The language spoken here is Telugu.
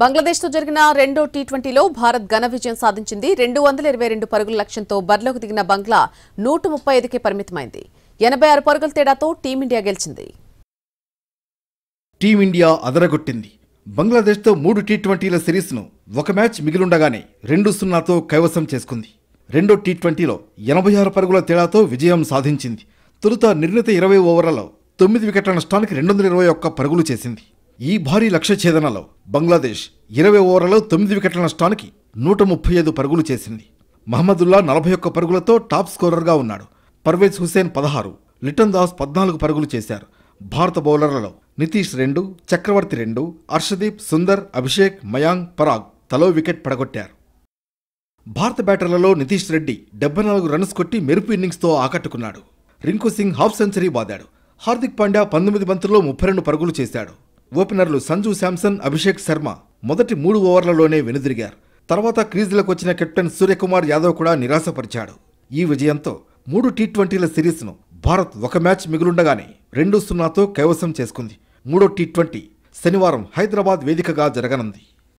బంగ్లాదేశ్తో జరిగిన రెండో టీ ట్వంటీలో భారత్ ఘన విజయం సాధించింది రెండు వందల ఇరవై రెండు పరుగుల లక్ష్యంతో బరిలోకి దిగిన బంగ్లా నూట ముప్పై ఐదుకే పరిమితమైంది ఎనభై ఆరు పరుగుల తేడాతో టీమిండియా గెలిచింది టీమిండియా అదరగొట్టింది బంగ్లాదేశ్తో మూడు టీ ట్వంటీల సిరీస్ను ఒక మ్యాచ్ మిగిలుండగానే రెండు సున్నాతో కైవసం చేసుకుంది రెండో టీ ట్వంటీలో ఎనభై ఆరు పరుగుల తేడాతో విజయం సాధించింది తొలుత నిర్ణీత ఇరవై ఓవర్లలో తొమ్మిది వికెట్ల నష్టానికి రెండు వందల ఇరవై ఒక్క పరుగులు చేసింది ఈ భారీ లక్ష్య ఛేదనలో బంగ్లాదేశ్ ఇరవై ఓవర్లలో తొమ్మిది వికెట్ల నష్టానికి నూట ముప్పై ఐదు పరుగులు చేసింది మహమ్మదుల్లా నలభై ఒక్క పరుగులతో టాప్ స్కోరర్గా ఉన్నాడు పర్వేజ్ హుసేన్ పదహారు లిటన్ దాస్ పద్నాలుగు పరుగులు చేశారు భారత బౌలర్లలో నితీష్ రెండు చక్రవర్తి రెండు అర్షదీప్ సుందర్ అభిషేక్ మయాంగ్ పరాగ్ తలో వికెట్ పడగొట్టారు భారత బ్యాటర్లలో నితీష్ రెడ్డి డెబ్బై నాలుగు రన్స్ కొట్టి మెరుపు ఇన్నింగ్స్తో ఆకట్టుకున్నాడు రింకు సింగ్ హాఫ్ సెంచరీ బాదాడు హార్దిక్ పాండ్యా పంతొమ్మిది బంతుల్లో ముప్పై రెండు పరుగులు చేశాడు ఓపెనర్లు సంజు శాంసన్ అభిషేక్ శర్మ మొదటి మూడు ఓవర్లలోనే వెనుదిరిగారు తర్వాత క్రీజులకు వచ్చిన కెప్టెన్ సూర్యకుమార్ యాదవ్ కూడా నిరాశపరిచాడు ఈ విజయంతో మూడు టీ ట్వంటీల సిరీస్ను భారత్ ఒక మ్యాచ్ మిగులుండగానే రెండు సున్నాతో కైవసం చేసుకుంది మూడో టీ ట్వంటీ శనివారం హైదరాబాద్ వేదికగా జరగనుంది